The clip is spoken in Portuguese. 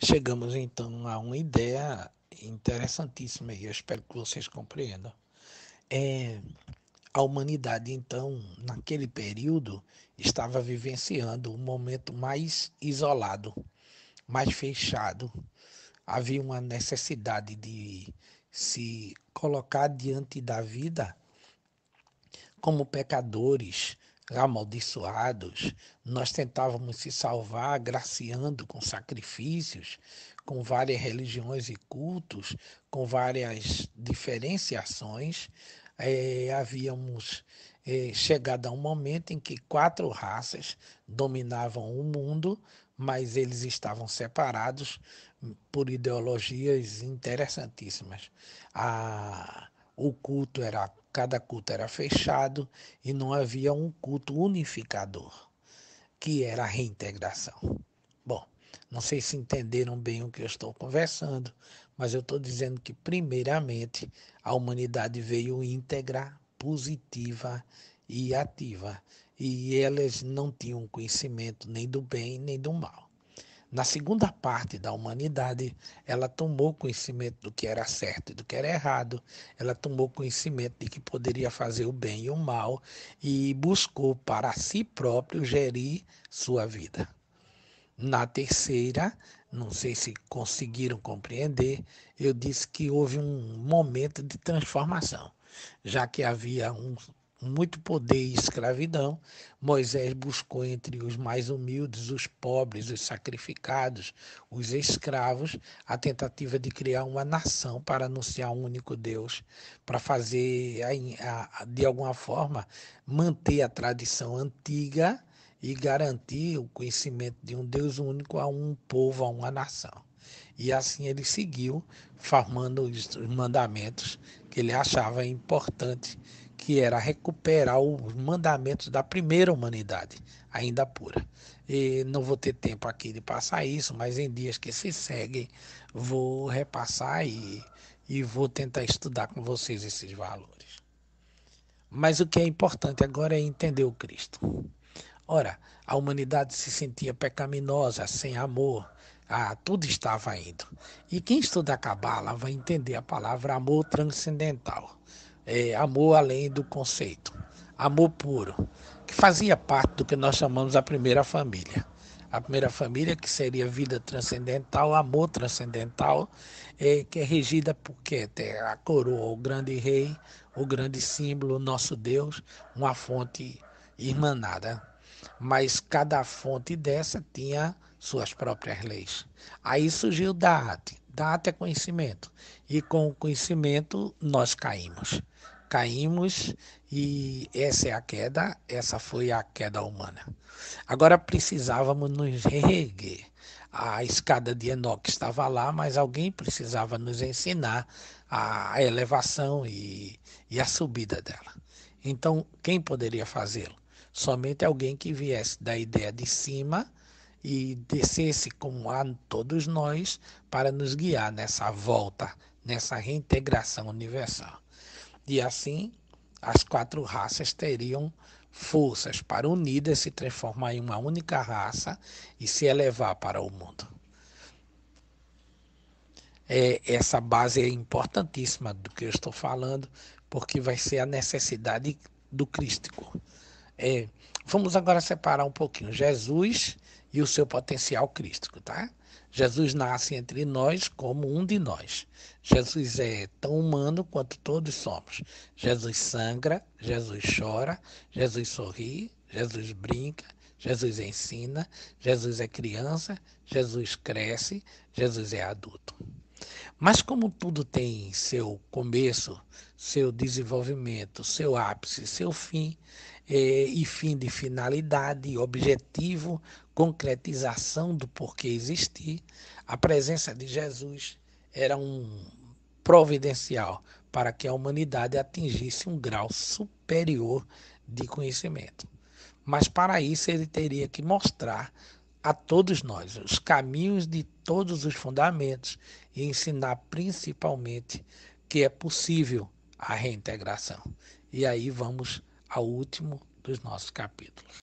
Chegamos então a uma ideia interessantíssima e eu espero que vocês compreendam. É, a humanidade, então, naquele período, estava vivenciando um momento mais isolado, mais fechado. Havia uma necessidade de se colocar diante da vida como pecadores, amaldiçoados, nós tentávamos se salvar agraciando com sacrifícios, com várias religiões e cultos, com várias diferenciações. É, havíamos é, chegado a um momento em que quatro raças dominavam o mundo, mas eles estavam separados por ideologias interessantíssimas. A, o culto era cada culto era fechado e não havia um culto unificador, que era a reintegração. Bom, não sei se entenderam bem o que eu estou conversando, mas eu estou dizendo que, primeiramente, a humanidade veio íntegra, positiva e ativa, e elas não tinham conhecimento nem do bem nem do mal na segunda parte da humanidade, ela tomou conhecimento do que era certo e do que era errado, ela tomou conhecimento de que poderia fazer o bem e o mal e buscou para si próprio gerir sua vida. Na terceira, não sei se conseguiram compreender, eu disse que houve um momento de transformação, já que havia um muito poder e escravidão, Moisés buscou entre os mais humildes, os pobres, os sacrificados, os escravos, a tentativa de criar uma nação para anunciar um único Deus, para fazer, de alguma forma, manter a tradição antiga e garantir o conhecimento de um Deus único a um povo, a uma nação. E assim ele seguiu, formando os mandamentos que ele achava importante que era recuperar os mandamentos da primeira humanidade, ainda pura. E não vou ter tempo aqui de passar isso, mas em dias que se seguem, vou repassar e, e vou tentar estudar com vocês esses valores. Mas o que é importante agora é entender o Cristo. Ora, a humanidade se sentia pecaminosa, sem amor, ah, tudo estava indo. E quem estuda a Kabbalah vai entender a palavra amor transcendental é, amor além do conceito, amor puro, que fazia parte do que nós chamamos a primeira família. A primeira família, que seria vida transcendental, amor transcendental, é, que é regida por quê? A coroa, o grande rei, o grande símbolo, o nosso Deus, uma fonte irmanada. Mas cada fonte dessa tinha suas próprias leis. Aí surgiu Da'at. Da'at é conhecimento. E com o conhecimento nós caímos. Caímos e essa é a queda, essa foi a queda humana. Agora precisávamos nos reerguer. A escada de Enoque estava lá, mas alguém precisava nos ensinar a elevação e, e a subida dela. Então, quem poderia fazê-lo? Somente alguém que viesse da ideia de cima e descesse como há todos nós para nos guiar nessa volta, nessa reintegração universal. E assim, as quatro raças teriam forças para unidas se transformar em uma única raça e se elevar para o mundo. É, essa base é importantíssima do que eu estou falando, porque vai ser a necessidade do crístico. É, vamos agora separar um pouquinho Jesus e o seu potencial crístico, tá? Jesus nasce entre nós como um de nós. Jesus é tão humano quanto todos somos. Jesus sangra, Jesus chora, Jesus sorri, Jesus brinca, Jesus ensina, Jesus é criança, Jesus cresce, Jesus é adulto. Mas como tudo tem seu começo, seu desenvolvimento, seu ápice, seu fim, eh, e fim de finalidade, objetivo, concretização do porquê existir, a presença de Jesus era um providencial para que a humanidade atingisse um grau superior de conhecimento. Mas para isso ele teria que mostrar a todos nós os caminhos de todos os fundamentos e ensinar principalmente que é possível a reintegração. E aí vamos ao último dos nossos capítulos.